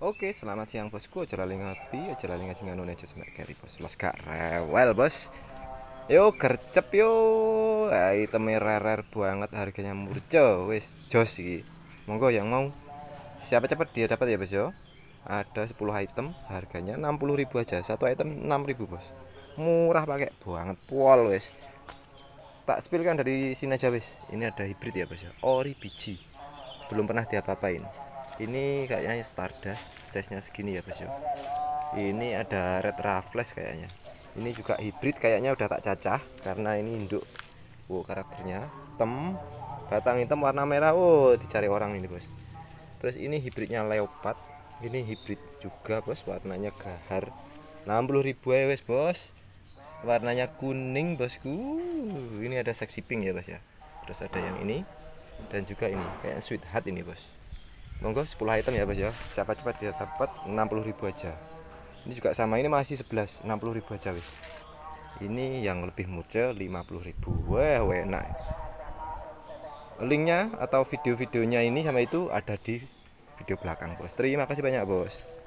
Oke, selamat siang bosku. Acara lali api, acara lali ngajeng anu aja sama Gary bos. Los gak rewel bos. Yo gercep yo. rare rare banget harganya murjo. wes jos sih. Monggo yang mau siapa cepat dia dapat ya bos yo. Ada sepuluh item harganya enam puluh ribu aja. Satu item enam ribu bos. Murah pakai banget pol wes Tak spill kan dari sini aja wes Ini ada hybrid ya bos yo. Ori biji. Belum pernah dia apain ini kayaknya Stardust size nya segini ya bos ya ini ada red raffles kayaknya ini juga hibrid kayaknya udah tak cacah karena ini induk wow karakternya tem, batang hitam warna merah wow dicari orang ini bos terus ini hibridnya leopard ini hibrid juga bos warnanya gahar 60.000 ya wes bos warnanya kuning bosku ini ada seksi pink ya bos ya terus ada yang ini dan juga ini kayak sweetheart ini bos monggo 10 item ya Bas ya siapa cepat dia dapat 60.000 aja ini juga sama ini masih 11 60.000 aja wis ini yang lebih murce 50.000 wah enak linknya atau video-videonya ini sama itu ada di video belakang bos terima kasih banyak bos